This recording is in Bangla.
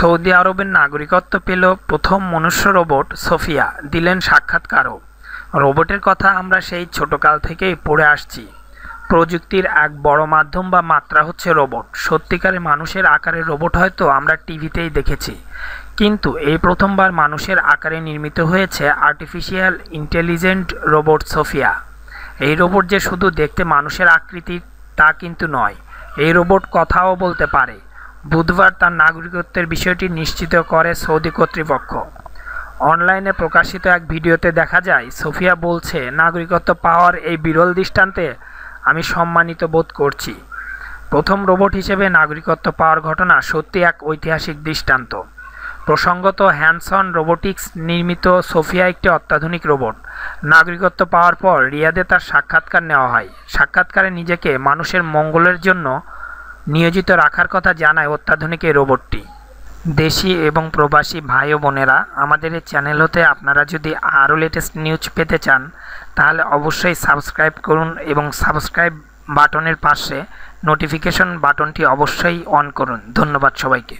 সৌদি আরবের নাগরিকত্ব পেল প্রথম মনুষ্য রোবট সোফিয়া দিলেন সাক্ষাৎকারও রোবটের কথা আমরা সেই ছোটকাল থেকেই পড়ে আসছি প্রযুক্তির এক বড় মাধ্যম বা মাত্রা হচ্ছে রোবট সত্যিকারে মানুষের আকারে রোবট হয়তো আমরা টিভিতেই দেখেছি কিন্তু এই প্রথমবার মানুষের আকারে নির্মিত হয়েছে আর্টিফিশিয়াল ইন্টেলিজেন্ট রোবট সোফিয়া এই রোবট যে শুধু দেখতে মানুষের আকৃতি তা কিন্তু নয় এই রোবট কথাও বলতে পারে বুধবার তার নাগরিকত্বের বিষয়টি নিশ্চিত করে সৌদি কর্তৃপক্ষ অনলাইনে প্রকাশিত এক ভিডিওতে দেখা যায় সোফিয়া বলছে নাগরিকত্ব পাওয়ার এই বিরল দৃষ্টান্তে আমি সম্মানিত বোধ করছি প্রথম রোবট হিসেবে নাগরিকত্ব পাওয়ার ঘটনা সত্যি এক ঐতিহাসিক দৃষ্টান্ত প্রসঙ্গত হ্যানসন রোবোটিক্স নির্মিত সোফিয়া একটি অত্যাধুনিক রোবট নাগরিকত্ব পাওয়ার পর রিয়াদে তার সাক্ষাৎকার নেওয়া হয় সাক্ষাৎকারে নিজেকে মানুষের মঙ্গলের জন্য নিয়োজিত রাখার কথা জানায় অত্যাধুনিক এই রোবটটি দেশি এবং প্রবাসী ভাই ও বোনেরা আমাদের এই চ্যানেল হতে আপনারা যদি আরও লেটেস্ট নিউজ পেতে চান তাহলে অবশ্যই সাবস্ক্রাইব করুন এবং সাবস্ক্রাইব বাটনের পাশে নোটিফিকেশন বাটনটি অবশ্যই অন করুন ধন্যবাদ সবাইকে